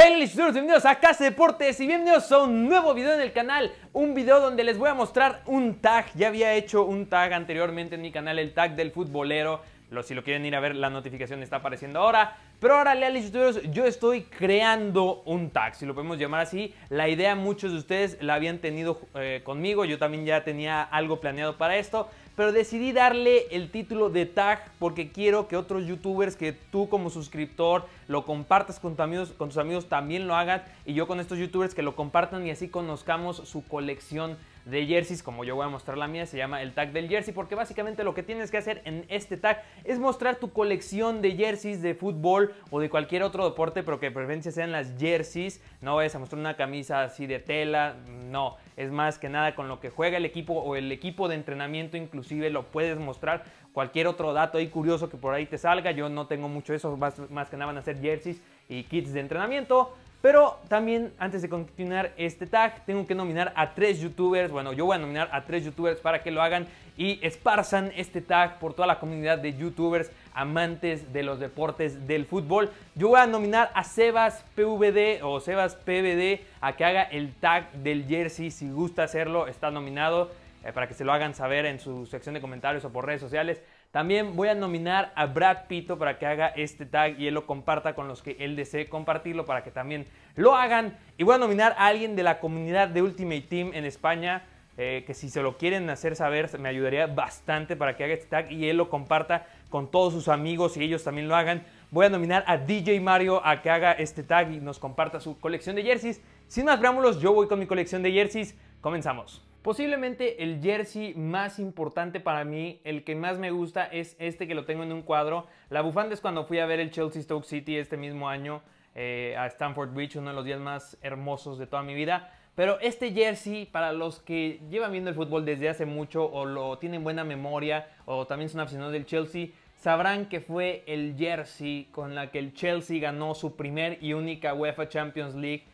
Hey licheros, bienvenidos a Casa Deportes y bienvenidos a un nuevo video en el canal. Un video donde les voy a mostrar un tag. Ya había hecho un tag anteriormente en mi canal, el tag del futbolero. Lo, si lo quieren ir a ver, la notificación está apareciendo ahora. Pero ahora, y estudios, yo estoy creando un tag, si lo podemos llamar así. La idea muchos de ustedes la habían tenido eh, conmigo. Yo también ya tenía algo planeado para esto pero decidí darle el título de tag porque quiero que otros youtubers que tú como suscriptor lo compartas con, amigos, con tus amigos también lo hagan y yo con estos youtubers que lo compartan y así conozcamos su colección de jerseys, como yo voy a mostrar la mía, se llama el tag del jersey, porque básicamente lo que tienes que hacer en este tag es mostrar tu colección de jerseys de fútbol o de cualquier otro deporte, pero que de preferencia sean las jerseys, no vayas a mostrar una camisa así de tela, no, es más que nada con lo que juega el equipo o el equipo de entrenamiento inclusive lo puedes mostrar. Cualquier otro dato ahí curioso que por ahí te salga, yo no tengo mucho eso, más, más que nada van a ser jerseys y kits de entrenamiento. Pero también antes de continuar este tag, tengo que nominar a tres youtubers, bueno, yo voy a nominar a tres youtubers para que lo hagan y esparzan este tag por toda la comunidad de youtubers amantes de los deportes del fútbol. Yo voy a nominar a Sebas PVD o Sebas PVD a que haga el tag del jersey si gusta hacerlo, está nominado eh, para que se lo hagan saber en su sección de comentarios o por redes sociales. También voy a nominar a Brad Pito para que haga este tag y él lo comparta con los que él desee compartirlo para que también lo hagan. Y voy a nominar a alguien de la comunidad de Ultimate Team en España eh, que si se lo quieren hacer saber, me ayudaría bastante para que haga este tag y él lo comparta con todos sus amigos y ellos también lo hagan. Voy a nominar a DJ Mario a que haga este tag y nos comparta su colección de jerseys. Sin más preámbulos, yo voy con mi colección de jerseys. Comenzamos. Posiblemente el jersey más importante para mí, el que más me gusta, es este que lo tengo en un cuadro. La bufanda es cuando fui a ver el Chelsea Stoke City este mismo año eh, a Stanford Beach, uno de los días más hermosos de toda mi vida. Pero este jersey, para los que llevan viendo el fútbol desde hace mucho o lo tienen buena memoria o también son aficionados del Chelsea, sabrán que fue el jersey con la que el Chelsea ganó su primer y única UEFA Champions League.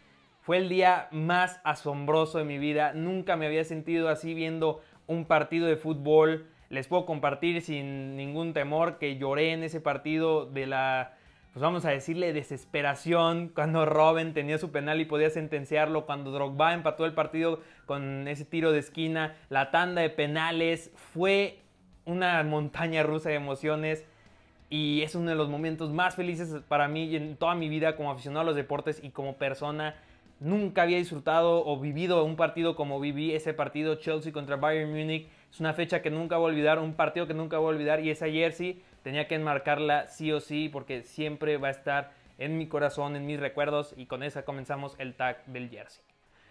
Fue el día más asombroso de mi vida. Nunca me había sentido así viendo un partido de fútbol. Les puedo compartir sin ningún temor que lloré en ese partido de la pues vamos a decirle desesperación cuando Robben tenía su penal y podía sentenciarlo, cuando Drogba empató el partido con ese tiro de esquina, la tanda de penales, fue una montaña rusa de emociones y es uno de los momentos más felices para mí en toda mi vida como aficionado a los deportes y como persona. Nunca había disfrutado o vivido un partido como viví ese partido Chelsea contra Bayern Múnich. Es una fecha que nunca voy a olvidar, un partido que nunca voy a olvidar y esa jersey tenía que enmarcarla sí o sí porque siempre va a estar en mi corazón, en mis recuerdos y con esa comenzamos el tag del jersey.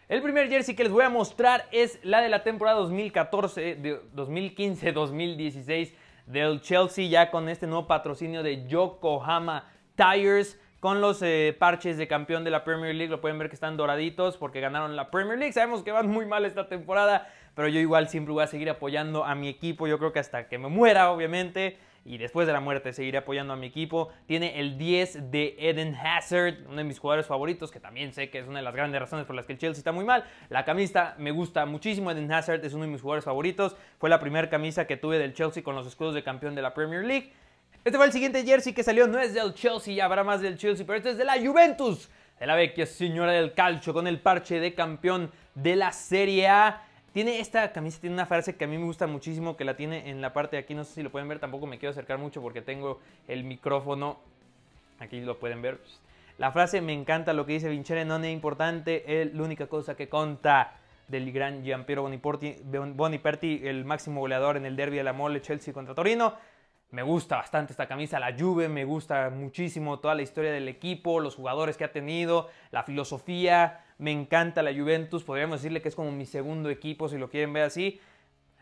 El primer jersey que les voy a mostrar es la de la temporada 2014, 2015-2016 del Chelsea ya con este nuevo patrocinio de Yokohama Tires con los eh, parches de campeón de la Premier League. Lo pueden ver que están doraditos porque ganaron la Premier League. Sabemos que van muy mal esta temporada, pero yo igual siempre voy a seguir apoyando a mi equipo. Yo creo que hasta que me muera, obviamente y después de la muerte seguiré apoyando a mi equipo. Tiene el 10 de Eden Hazard, uno de mis jugadores favoritos, que también sé que es una de las grandes razones por las que el Chelsea está muy mal. La camisa me gusta muchísimo, Eden Hazard es uno de mis jugadores favoritos. Fue la primera camisa que tuve del Chelsea con los escudos de campeón de la Premier League. Este fue el siguiente jersey que salió, no es del Chelsea, habrá más del Chelsea, pero este es de la Juventus, de la vecchia señora del calcio con el parche de campeón de la Serie A. Tiene esta camisa, tiene una frase que a mí me gusta muchísimo, que la tiene en la parte de aquí, no sé si lo pueden ver, tampoco me quiero acercar mucho porque tengo el micrófono, aquí lo pueden ver. La frase me encanta, lo que dice Vincere no es importante, es la única cosa que conta del gran Giampiero Piero Boniperti, el máximo goleador en el derby de la mole Chelsea contra Torino. Me gusta bastante esta camisa, la Juve, me gusta muchísimo toda la historia del equipo, los jugadores que ha tenido, la filosofía, me encanta la Juventus, podríamos decirle que es como mi segundo equipo si lo quieren ver así.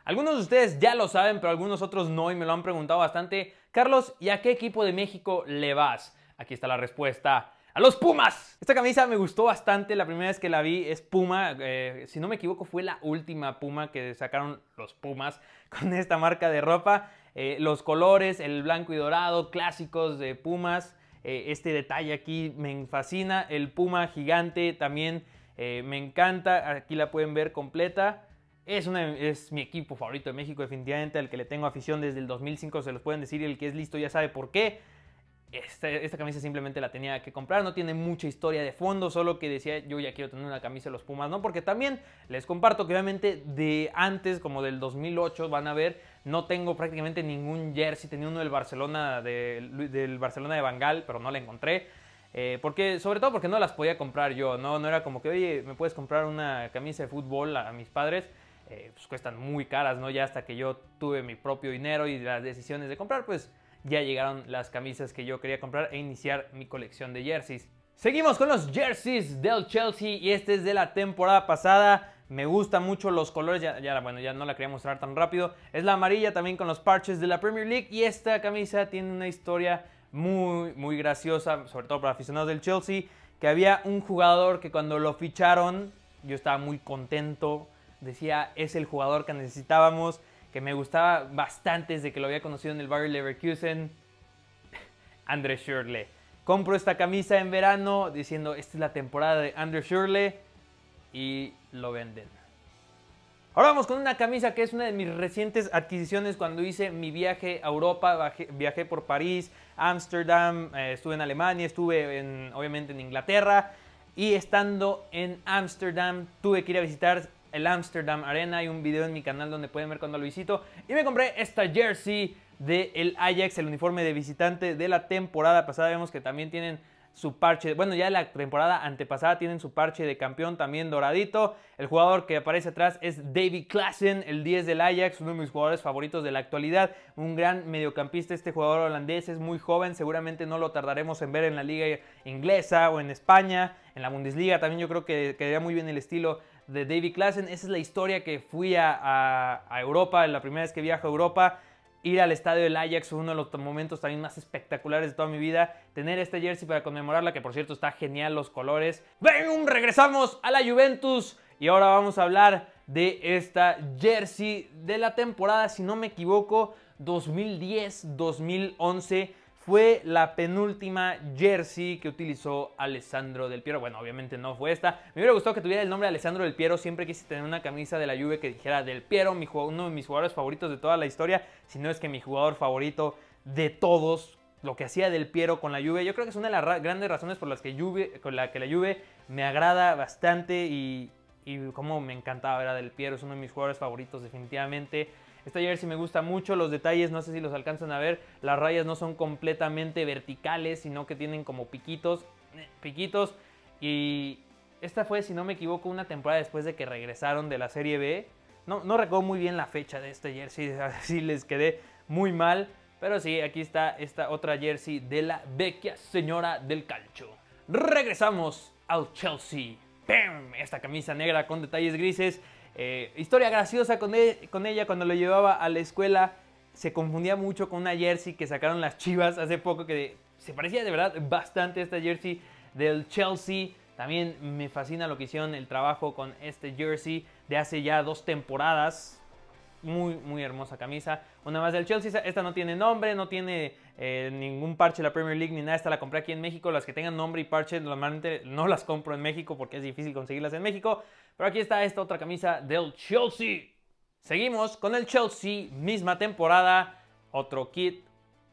Algunos de ustedes ya lo saben, pero algunos otros no y me lo han preguntado bastante. Carlos, ¿y a qué equipo de México le vas? Aquí está la respuesta. ¡A los Pumas! Esta camisa me gustó bastante, la primera vez que la vi es Puma, eh, si no me equivoco fue la última Puma que sacaron los Pumas con esta marca de ropa. Eh, los colores, el blanco y dorado, clásicos de Pumas. Eh, este detalle aquí me fascina. El puma gigante también eh, me encanta. Aquí la pueden ver completa. Es, una, es mi equipo favorito de México, definitivamente, al que le tengo afición desde el 2005, se los pueden decir, y el que es listo ya sabe por qué. Esta, camisa simplemente la tenía que comprar, no tiene mucha historia de fondo, solo que decía yo ya quiero tener una camisa de los Pumas, ¿no? Porque también les comparto que obviamente de antes, como del 2008, van a ver no tengo prácticamente ningún jersey. Tenía uno del Barcelona de, del Barcelona de Bangal, pero no la encontré. Eh, porque, sobre todo porque no las podía comprar yo, ¿no? No era como que, oye, ¿me puedes comprar una camisa de fútbol a, mis padres? Eh, pues cuestan muy caras, ¿no? Ya hasta que yo tuve mi propio dinero y las decisiones de comprar, pues ya llegaron las camisas que yo quería comprar e iniciar mi colección de jerseys. Seguimos con los jerseys del Chelsea y este es de la temporada pasada. Me gustan mucho los colores, ya, bueno, ya no la quería mostrar tan rápido. Es la amarilla también con los parches de la Premier League y esta camisa tiene una historia muy, muy graciosa, sobre todo para aficionados del Chelsea, que había un jugador que cuando lo ficharon, yo estaba muy contento, decía, es el jugador que necesitábamos, que me gustaba bastante desde que lo había conocido en el Barrio Leverkusen, André Shirley. Compro esta camisa en verano diciendo, esta es la temporada de André Shirley y lo venden. Ahora vamos con una camisa que es una de mis recientes adquisiciones cuando hice mi viaje a Europa, viajé por París, Ámsterdam, eh, estuve en Alemania, estuve obviamente en Inglaterra y estando en Ámsterdam tuve que ir a visitar el Amsterdam Arena. Hay un video en mi canal donde pueden ver cuando lo visito. Y me compré esta jersey del Ajax, el uniforme de visitante de la temporada pasada. Vemos que también tienen su parche. Bueno, ya la temporada antepasada tienen su parche de campeón también doradito. El jugador que aparece atrás es David Klassen, el 10 del Ajax, uno de mis jugadores favoritos de la actualidad. Un gran mediocampista, este jugador holandés es muy joven, seguramente no lo tardaremos en ver en la liga inglesa o en España. En la Bundesliga también yo creo que quedaría muy bien el estilo de David Klassen. Esa es la historia que fui a, a Europa, la primera vez que viajo a Europa ir al estadio del Ajax fue uno de los momentos también más espectaculares de toda mi vida. Tener este jersey para conmemorarla, que por cierto está genial los colores. ¡Ven! Regresamos a la Juventus y ahora vamos a hablar de esta jersey de la temporada, si no me equivoco, 2010-2011 fue la penúltima jersey que utilizó Alessandro Del Piero. Bueno, obviamente no fue esta. Me hubiera gustado que tuviera el nombre de Alessandro Del Piero. Siempre quise tener una camisa de la lluvia que dijera Del Piero, mi uno de mis jugadores favoritos de toda la historia, si no es que mi jugador favorito de todos. Lo que hacía Del Piero con la lluvia. yo creo que es una de las grandes razones por las que, la que Juve me agrada bastante y, y como me encantaba ver a Del Piero, es uno de mis jugadores favoritos definitivamente. Esta jersey me gusta mucho, los detalles no sé si los alcanzan a ver, las rayas no son completamente verticales, sino que tienen como piquitos, eh, piquitos y esta fue, si no me equivoco, una temporada después de que regresaron de la Serie B. No, recuerdo muy bien la fecha de este jersey, así les quedé muy mal. Pero sí, aquí está esta otra jersey de la vecchia señora del calcho. Regresamos al Chelsea. ¡Bam! Esta camisa negra con detalles grises eh, historia graciosa con, e, con ella cuando lo llevaba a la escuela. Se confundía mucho con una jersey que sacaron las chivas hace poco que se parecía de verdad bastante a esta jersey del Chelsea. También me fascina lo que hicieron el trabajo con este jersey de hace ya dos temporadas. Muy, muy hermosa camisa. Una más del Chelsea. Esta no tiene nombre, no tiene eh, ningún parche de la Premier League ni nada. Esta la compré aquí en México. Las que tengan nombre y parche normalmente no las compro en México porque es difícil conseguirlas en México. Pero aquí está esta otra camisa del Chelsea. Seguimos con el Chelsea, misma temporada. Otro kit,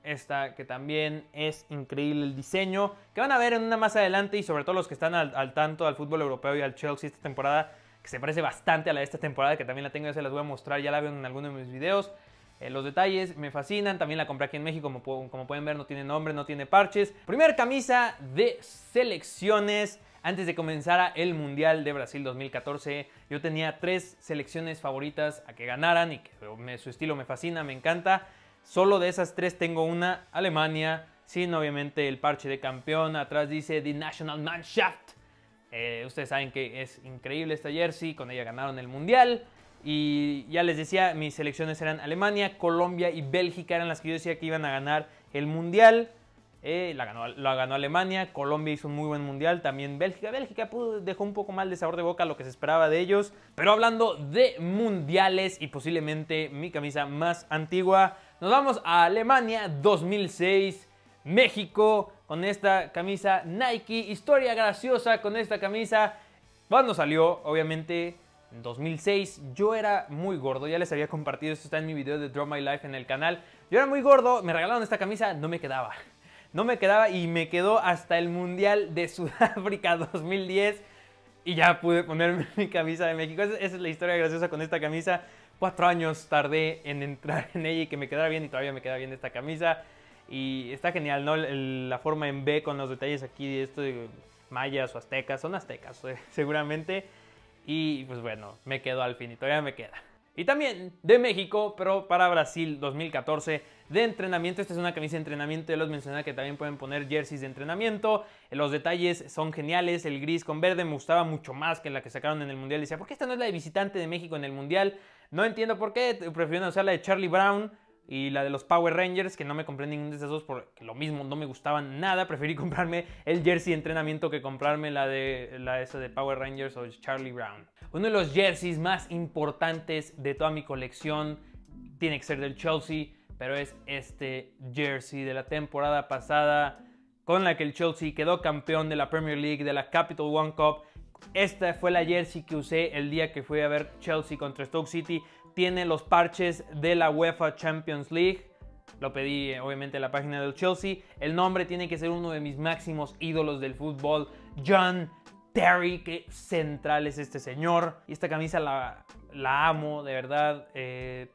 esta que también es increíble el diseño, que van a ver en una más adelante y sobre todo los que están al, al, tanto al fútbol europeo y al Chelsea esta temporada se parece bastante a la de esta temporada, que también la tengo, ya se las voy a mostrar, ya la veo en alguno de mis videos. Eh, los detalles me fascinan, también la compré aquí en México, como, como pueden ver no tiene nombre, no tiene parches. primera camisa de selecciones. Antes de comenzar el Mundial de Brasil 2014, yo tenía tres selecciones favoritas a que ganaran y oh, su estilo me fascina, me encanta. Solo de esas tres tengo una, Alemania, sin obviamente el parche de campeón. Atrás dice The National Mannschaft eh, ustedes saben que es increíble esta jersey, con ella ganaron el mundial. Y ya les decía, mis selecciones eran Alemania, Colombia y Bélgica, eran las que yo decía que iban a ganar el mundial. Eh, la, ganó, Alemania, Colombia hizo un muy buen mundial, también Bélgica. Bélgica dejó un poco mal de sabor de boca lo que se esperaba de ellos. Pero hablando de mundiales y posiblemente mi camisa más antigua, nos vamos a Alemania 2006, México con esta camisa Nike. Historia graciosa con esta camisa. Cuando salió, obviamente, en 2006, yo era muy gordo. Ya les había compartido, esto está en mi video de Draw My Life en el canal. Yo era muy gordo, me regalaron esta camisa, no me quedaba. No me quedaba y me quedó hasta el Mundial de Sudáfrica 2010. Y ya pude ponerme mi camisa de México. Esa es la historia graciosa con esta camisa. Cuatro años tardé en entrar en ella y que me quedara bien y todavía me queda bien esta camisa. Y está genial, ¿no? La forma en B con los detalles aquí de esto de mayas o aztecas, son aztecas eh, seguramente. Y pues bueno, me quedo al fin ya me queda. Y también de México, pero para Brasil 2014, de entrenamiento. Esta es una camisa de entrenamiento, ya los mencioné que también pueden poner jerseys de entrenamiento. Los detalles son geniales, el gris con verde me gustaba mucho más que la que sacaron en el Mundial. Decía, ¿por qué esta no es la de visitante de México en el Mundial? No entiendo por qué, prefiero usar la de Charlie Brown, y la de los Power Rangers, que no me compré ningún de esos dos porque lo mismo, no me gustaban nada. Preferí comprarme el jersey de entrenamiento que comprarme la de la esa de Power Rangers o Charlie Brown. Uno de los jerseys más importantes de toda mi colección tiene que ser del Chelsea, pero es este jersey de la temporada pasada con la que el Chelsea quedó campeón de la Premier League, de la Capital One Cup. Esta fue la jersey que usé el día que fui a ver Chelsea contra Stoke City tiene los parches de la UEFA Champions League. Lo pedí eh, obviamente en la página del Chelsea. El nombre tiene que ser uno de mis máximos ídolos del fútbol, John Terry. Qué central es este señor. Y esta camisa la, amo, de verdad. Eh,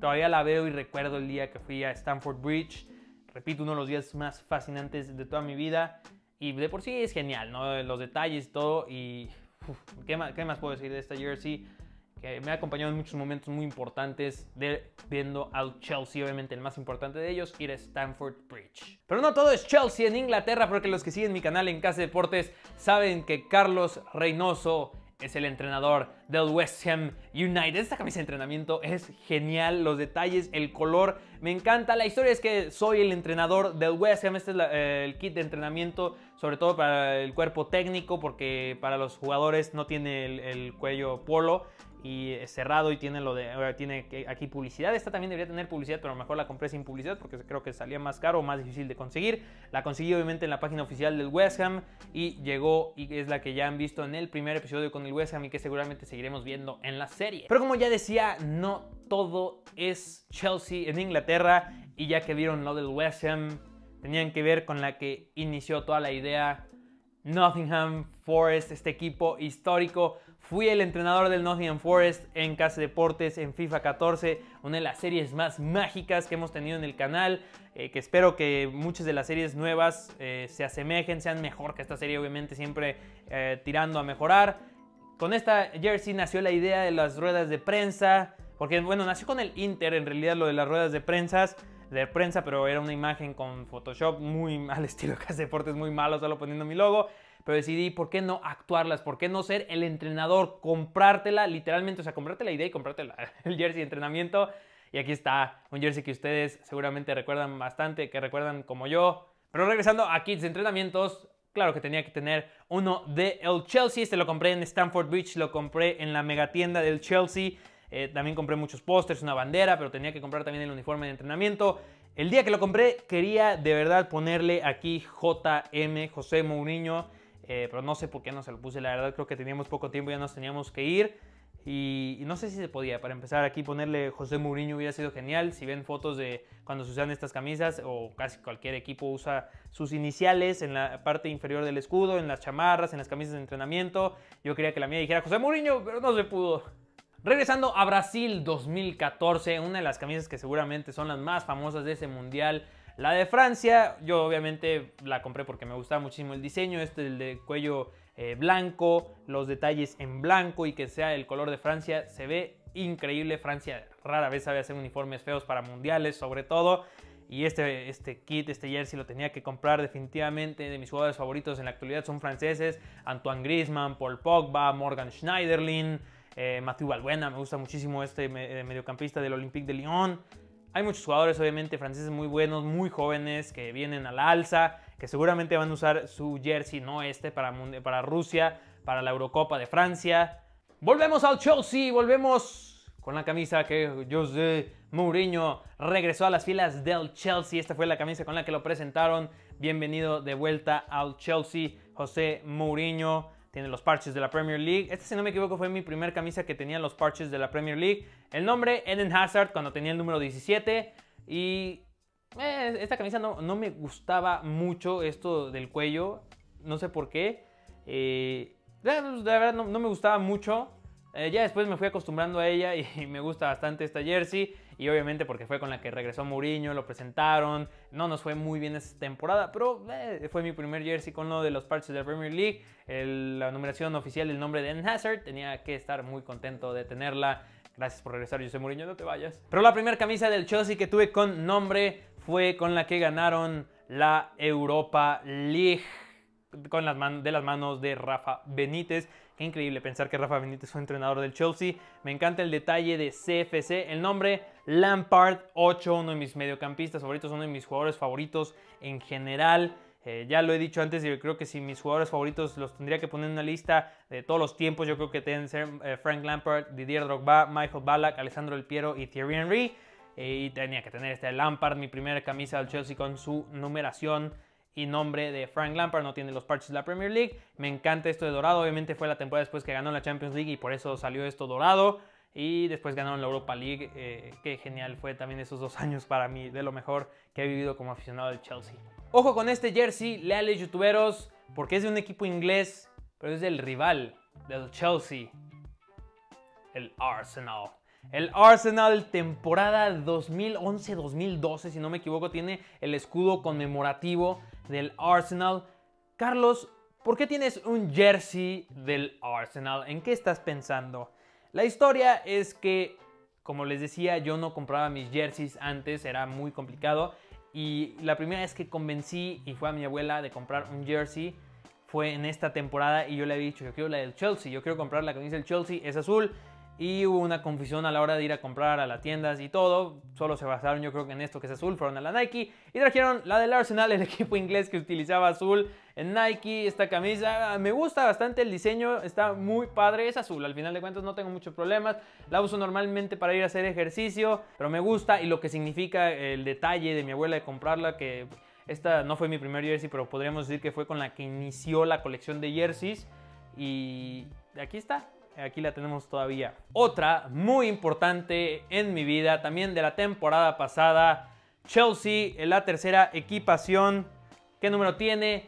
todavía la veo y recuerdo el día que fui a Stamford Bridge. Repito, uno de los días más fascinantes de toda mi vida. Y de por sí es genial, ¿no? Los detalles, todo. Y todo. ¿qué más puedo decir de esta jersey? que me ha acompañado en muchos momentos muy importantes de viendo al Chelsea, obviamente el más importante de ellos, ir a Stamford Bridge. Pero no todo es Chelsea en Inglaterra, porque los que siguen mi canal en Casa de Deportes saben que Carlos Reynoso es el entrenador del West Ham United. Esta camisa de entrenamiento es genial, los detalles, el color, me encanta. La historia es que soy el entrenador del West Ham, este es eh, el kit de entrenamiento, sobre todo para el cuerpo técnico, porque para los jugadores no tiene el cuello polo y cerrado y tiene lo de tiene aquí publicidad. Esta también debería tener publicidad, pero a lo mejor la compré sin publicidad porque creo que salía más caro o más difícil de conseguir. La conseguí obviamente en la página oficial del West Ham y llegó y es la que ya han visto en el primer episodio con el West Ham y que seguramente seguiremos viendo en la serie. Pero como ya decía, no todo es Chelsea en Inglaterra y ya que vieron lo del West Ham, tenían que ver con la que inició toda la idea Nottingham Forest, este equipo histórico Fui el entrenador del Nottingham Forest en Casa Deportes, en FIFA 14, una de las series más mágicas que hemos tenido en el canal, eh, que espero que muchas de las series nuevas eh, se asemejen, sean mejor que esta serie, obviamente siempre eh, tirando a mejorar. Con esta jersey nació la idea de las ruedas de prensa, porque bueno, nació con el Inter en realidad lo de las ruedas de prensas, de prensa, pero era una imagen con Photoshop muy mal estilo Casa Deportes, muy malo, solo poniendo mi logo pero decidí, ¿por qué no actuarlas? ¿Por qué no ser el entrenador? Comprártela, literalmente, o sea, comprarte la idea y comprártela, el jersey de entrenamiento. Y aquí está, un jersey que ustedes seguramente recuerdan bastante, que recuerdan como yo. Pero regresando a kits de Entrenamientos, claro que tenía que tener uno de el Chelsea. Este lo compré en Stanford Beach, lo compré en la megatienda del Chelsea. Eh, también compré muchos pósters, una bandera, pero tenía que comprar también el uniforme de entrenamiento. El día que lo compré quería de verdad ponerle aquí JM, José Mourinho. Eh, pero no sé por qué no se lo puse. La verdad creo que teníamos poco tiempo, ya nos teníamos que ir. Y, no sé si se podía, para empezar aquí ponerle José Mourinho hubiera sido genial. Si ven fotos de cuando se usan estas camisas o casi cualquier equipo usa sus iniciales en la parte inferior del escudo, en las chamarras, en las camisas de entrenamiento. Yo quería que la mía dijera José Mourinho, pero no se pudo. Regresando a Brasil 2014, una de las camisas que seguramente son las más famosas de ese mundial. La de Francia, yo obviamente la compré porque me gustaba muchísimo el diseño, este el de cuello eh, blanco, los detalles en blanco y que sea el color de Francia, se ve increíble. Francia rara vez sabe hacer uniformes feos para mundiales, sobre todo. Y este, este kit, este jersey lo tenía que comprar definitivamente. De mis jugadores favoritos en la actualidad son franceses. Antoine Griezmann, Paul Pogba, Morgan Schneiderlin, eh, Mathieu Balbuena. Me gusta muchísimo este eh, mediocampista del Olympique de Lyon. Hay muchos jugadores, obviamente, franceses muy buenos, muy jóvenes, que vienen a la alza, que seguramente van a usar su jersey, no este, para, para Rusia, para la Eurocopa de Francia. Volvemos al Chelsea, volvemos con la camisa que José Mourinho regresó a las filas del Chelsea. Esta fue la camisa con la que lo presentaron. Bienvenido de vuelta al Chelsea, José Mourinho tiene los parches de la Premier League. Este, si no me equivoco, fue mi primera camisa que tenía los parches de la Premier League. El nombre, Eden Hazard, cuando tenía el número 17. Y eh, esta camisa no, me gustaba mucho, esto del cuello. No sé por qué. De eh, verdad, no me gustaba mucho. Eh, ya después me fui acostumbrando a ella y, me gusta bastante esta jersey. Y obviamente porque fue con la que regresó Mourinho, lo presentaron. No nos fue muy bien esta temporada, pero eh, fue mi primer jersey con uno de los parches de la Premier League. la numeración oficial del nombre de Hazard. Tenía que estar muy contento de tenerla. Gracias por regresar, José Mourinho, no te vayas. Pero la primera camisa del Chelsea que tuve con nombre fue con la que ganaron la Europa League con las de las manos de Rafa Benítez increíble pensar que Rafa Benítez fue entrenador del Chelsea. Me encanta el detalle de CFC, el nombre Lampard 8, uno de mis mediocampistas favoritos, uno de mis jugadores favoritos en general. Eh, ya lo he dicho antes, yo creo que si mis jugadores favoritos los tendría que poner en una lista de todos los tiempos, yo creo que tienen que ser eh, Frank Lampard, Didier Drogba, Michael Ballack, Alessandro El Piero y Thierry Henry. Eh, y tenía que tener este Lampard, mi primera camisa del Chelsea con su numeración y nombre de Frank Lampard, no tiene los parches de la Premier League. Me encanta esto de dorado, obviamente fue la temporada después que ganó la Champions League y por eso salió esto dorado. Y después ganaron la Europa League, eh, qué genial fue también esos dos años para mí, de lo mejor que he vivido como aficionado del Chelsea. Ojo con este jersey, leales youtuberos, porque es de un equipo inglés, pero es del rival, del Chelsea, el Arsenal. El Arsenal temporada 2011-2012, si no me equivoco, tiene el escudo conmemorativo del Arsenal. Carlos, ¿por qué tienes un jersey del Arsenal? ¿En qué estás pensando? La historia es que, como les decía, yo no compraba mis jerseys antes, era muy complicado. Y la primera vez que convencí y fue a mi abuela de comprar un jersey fue en esta temporada y yo le había dicho, yo quiero la del Chelsea, yo quiero comprar la dice el Chelsea, es azul y hubo una confusión a la hora de ir a comprar a las tiendas y todo. Solo se basaron yo creo que en esto que es azul, fueron a la Nike y trajeron la del Arsenal, el equipo inglés que utilizaba azul en Nike. Esta camisa ah, me gusta bastante el diseño, está muy padre, es azul, al final de cuentas no tengo muchos problemas. La uso normalmente para ir a hacer ejercicio, pero me gusta y lo que significa el detalle de mi abuela de comprarla que... Esta no fue mi primer jersey, pero podríamos decir que fue con la que inició la colección de jerseys. Y aquí está, aquí la tenemos todavía. Otra muy importante en mi vida, también de la temporada pasada, Chelsea, en la tercera equipación. ¿Qué número tiene?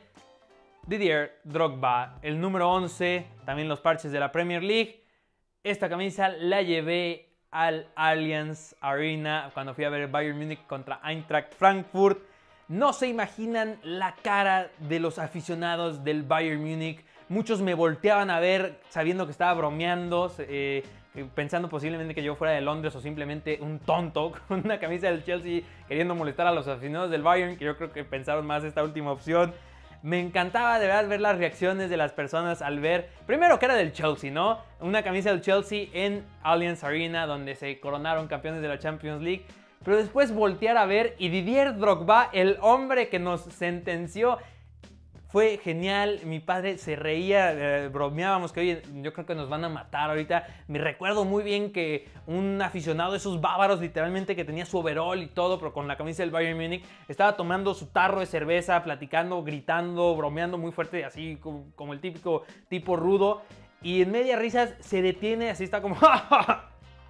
Didier Drogba, el número 11, también los parches de la Premier League. Esta camisa la llevé al Allianz Arena cuando fui a ver Bayern Múnich contra Eintracht Frankfurt. No se imaginan la cara de los aficionados del Bayern Múnich Muchos me volteaban a ver sabiendo que estaba bromeando, eh, eh, pensando posiblemente que yo fuera de Londres o simplemente un tonto con una camisa del Chelsea queriendo molestar a los aficionados del Bayern, que yo creo que pensaron más esta última opción. Me encantaba de verdad ver las reacciones de las personas al ver, primero que era del Chelsea, ¿no? Una camisa del Chelsea en Allianz Arena, donde se coronaron campeones de la Champions League pero después voltear a ver y Didier Drogba, el hombre que nos sentenció fue genial, mi padre se reía, eh, bromeábamos que, oye, yo creo que nos van a matar ahorita. Me recuerdo muy bien que un aficionado de esos bávaros, literalmente, que tenía su overall y todo, pero con la camisa del Bayern Munich estaba tomando su tarro de cerveza, platicando, gritando, bromeando muy fuerte, así como, el típico tipo rudo. Y en media risas se detiene, así está como...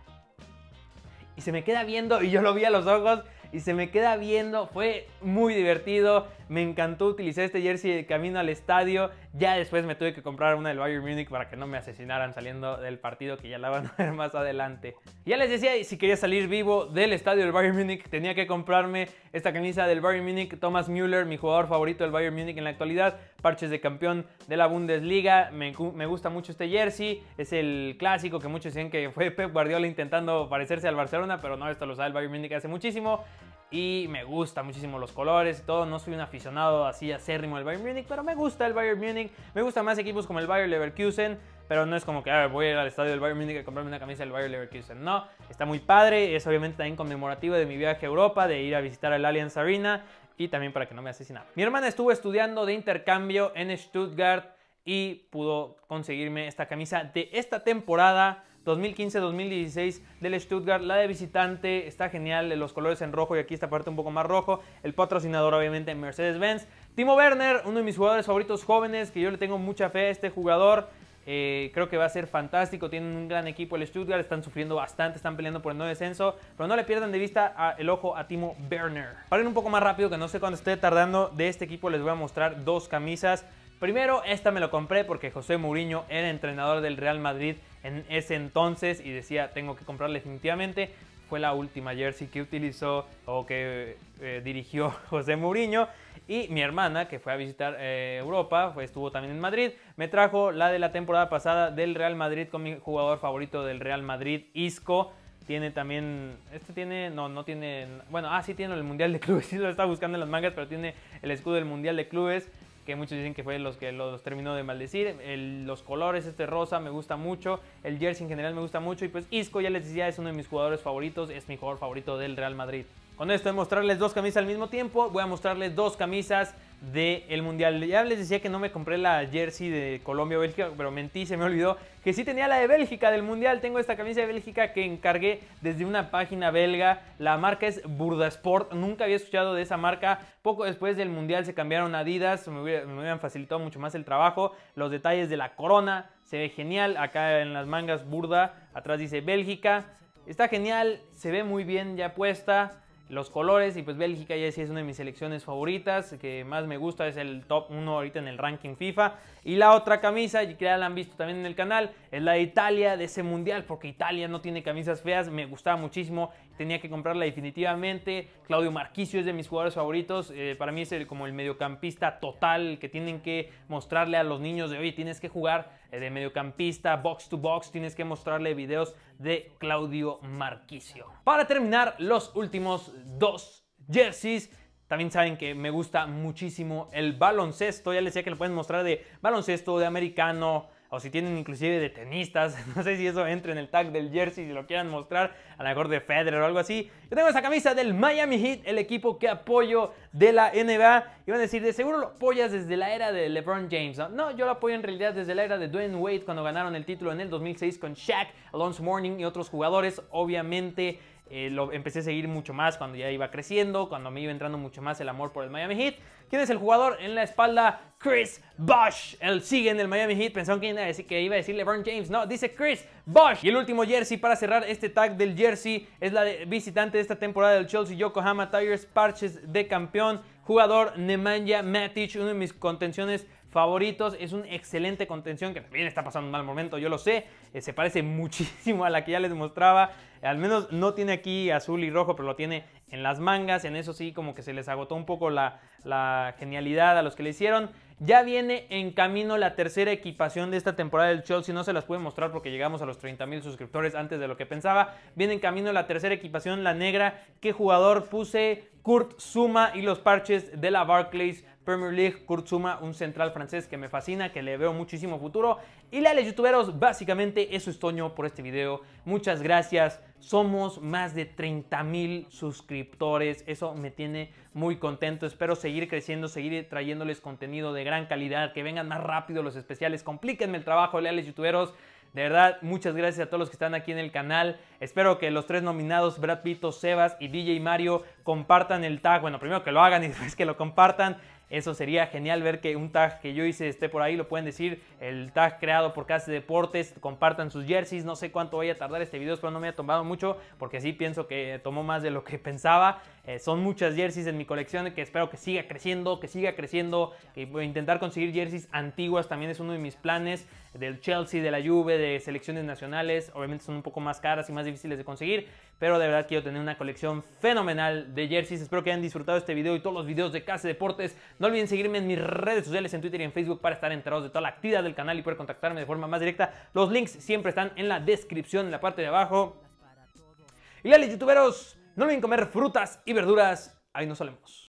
y se me queda viendo, y yo lo vi a los ojos, y se me queda viendo, fue muy divertido. Me encantó, utilizar este jersey de camino al estadio. Ya después me tuve que comprar una del Bayern Munich para que no me asesinaran saliendo del partido que ya la van a ver más adelante. Ya les decía, si quería salir vivo del estadio del Bayern Munich, tenía que comprarme esta camisa del Bayern Munich. Thomas Müller, mi jugador favorito del Bayern Munich en la actualidad. Parches de campeón de la Bundesliga. Me, gusta mucho este jersey. Es el clásico que muchos dicen que fue Pep Guardiola intentando parecerse al Barcelona, pero no, esto lo sabe el Bayern Munich hace muchísimo y me gusta muchísimo los colores y todo. No soy un aficionado así acérrimo al Bayern Munich, pero me gusta el Bayern Munich, Me gustan más equipos como el Bayern Leverkusen, pero no es como que ah, voy ir al estadio del Bayern Munich a comprarme una camisa del Bayern Leverkusen. No, está muy padre. Es obviamente también conmemorativo de mi viaje a Europa, de ir a visitar el Allianz Arena y también para que no me asesinara. Mi hermana estuvo estudiando de intercambio en Stuttgart y pudo conseguirme esta camisa de esta temporada 2015-2016 del Stuttgart. La de visitante está genial, los colores en rojo y aquí esta parte un poco más rojo. El patrocinador obviamente Mercedes-Benz. Timo Werner, uno de mis jugadores favoritos jóvenes, que yo le tengo mucha fe a este jugador. Eh, creo que va a ser fantástico. Tienen un gran equipo el Stuttgart. Están sufriendo bastante, están peleando por el no descenso. Pero no le pierdan de vista el ojo a Timo Werner. Para ir un poco más rápido, que no sé cuándo esté tardando, de este equipo les voy a mostrar dos camisas. Primero, esta me lo compré porque José Mourinho era entrenador del Real Madrid en ese entonces y decía, tengo que comprarle definitivamente, fue la última jersey que utilizó o que eh, dirigió José Mourinho. Y mi hermana, que fue a visitar eh, Europa, estuvo también en Madrid, me trajo la de la temporada pasada del Real Madrid con mi jugador favorito del Real Madrid, Isco. Tiene también, este tiene, no, no tiene, bueno, ah, sí tiene el Mundial de Clubes, sí lo está buscando en las mangas, pero tiene el escudo del Mundial de Clubes que muchos dicen que fue los que los terminó de maldecir. los colores, este rosa me gusta mucho, el jersey en general me gusta mucho y pues Isco ya les decía es uno de mis jugadores favoritos, es mi jugador favorito del Real Madrid. Con esto de mostrarles dos camisas al mismo tiempo, voy a mostrarles dos camisas del Mundial. Ya les decía que no me compré la jersey de Colombia o Bélgica, pero mentí, se me olvidó que sí tenía la de Bélgica del Mundial. Tengo esta camisa de Bélgica que encargué desde una página belga. La marca es Burda Sport, Nunca había escuchado de esa marca. Poco después del Mundial se cambiaron a Adidas. Me, me hubieran facilitado mucho más el trabajo. Los detalles de la corona. Se ve genial. Acá en las mangas Burda. Atrás dice Bélgica. Está genial. Se ve muy bien ya puesta los colores y pues Bélgica ya sí es una de mis selecciones favoritas, que más me gusta, es el top 1 ahorita en el ranking FIFA. Y la otra camisa, que ya la han visto también en el canal, es la de Italia de ese mundial, porque Italia no tiene camisas feas, me gustaba muchísimo, tenía que comprarla definitivamente. Claudio Marquicio es de mis jugadores favoritos, eh, para mí es como el mediocampista total que tienen que mostrarle a los niños de hoy, tienes que jugar eh, de mediocampista, box to box, tienes que mostrarle videos de Claudio Marquicio. Para terminar, los últimos dos jerseys. También saben que me gusta muchísimo el baloncesto. Ya les decía que lo pueden mostrar de baloncesto, de americano, o si tienen inclusive de tenistas, no sé si eso entra en el tag del jersey, si lo quieran mostrar, a lo mejor de Federer o algo así. Yo tengo esa camisa del Miami Heat, el equipo que apoyo de la NBA. Y a decir, de seguro lo apoyas desde la era de LeBron James. No, yo lo apoyo en realidad desde la era de Dwayne Wade cuando ganaron el título en el 2006 con Shaq, Alonso Morning y otros jugadores. Obviamente eh, lo empecé a seguir mucho más cuando ya iba creciendo, cuando me iba entrando mucho más el amor por el Miami Heat. ¿Quién es el jugador en la espalda? Chris Bosh. Él sigue en el Miami Heat. Pensaron que iba, a decir, que LeBron James. No, dice Chris Bosh. Y el último jersey para cerrar este tag del jersey es la de visitante de esta temporada del Chelsea Yokohama Tigers, parches de campeón. Jugador Nemanja Matic, uno de mis contenciones favoritos. Es una excelente contención que también está pasando un mal momento, yo lo sé. Eh, se parece muchísimo a la que ya les mostraba al menos no tiene aquí azul y rojo, pero lo tiene en las mangas. En eso sí, como que se les agotó un poco la, genialidad a los que le hicieron. Ya viene en camino la tercera equipación de esta temporada del Si No se las pude mostrar porque llegamos a los 30.000 suscriptores antes de lo que pensaba. Viene en camino la tercera equipación, la negra. ¿Qué jugador puse? Kurt Suma y los parches de la Barclays Premier League, Kurzuma, un central francés que me fascina, que le veo muchísimo futuro. Y leales youtuberos, básicamente eso es Toño por este video. Muchas gracias. Somos más de 30 mil suscriptores. Eso me tiene muy contento. Espero seguir creciendo, seguir trayéndoles contenido de gran calidad, que vengan más rápido los especiales. Complíquenme el trabajo, leales youtuberos. De verdad, muchas gracias a todos los que están aquí en el canal. Espero que los tres nominados, Brad Vito, Sebas y DJ Mario, compartan el tag. Bueno, primero que lo hagan y después que lo compartan. Eso sería genial ver que un tag que yo hice esté por ahí. Lo pueden decir, el tag creado por Casi Deportes. Compartan sus jerseys. No sé cuánto vaya a tardar este video. Espero no me haya tomado mucho porque sí pienso que tomó más de lo que pensaba. Eh, son muchas jerseys en mi colección que espero que siga creciendo, que siga creciendo. Que voy a intentar conseguir jerseys antiguas también es uno de mis planes. Del Chelsea, de la Juve, de selecciones nacionales. Obviamente son un poco más caras y más difíciles de conseguir pero de verdad quiero tener una colección fenomenal de jerseys. Espero que hayan disfrutado este video y todos los videos de Casa Deportes. No olviden seguirme en mis redes sociales, en Twitter y en Facebook para estar enterados de toda la actividad del canal y poder contactarme de forma más directa. Los links siempre están en la descripción, en la parte de abajo. Y dale, youtuberos, no olviden comer frutas y verduras. Ahí nos solemos.